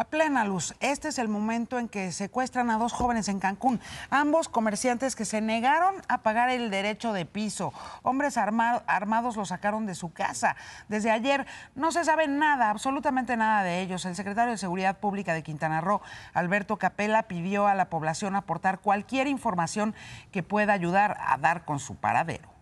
A plena luz, este es el momento en que secuestran a dos jóvenes en Cancún, ambos comerciantes que se negaron a pagar el derecho de piso. Hombres armados los sacaron de su casa. Desde ayer no se sabe nada, absolutamente nada de ellos. El secretario de Seguridad Pública de Quintana Roo, Alberto Capela, pidió a la población aportar cualquier información que pueda ayudar a dar con su paradero.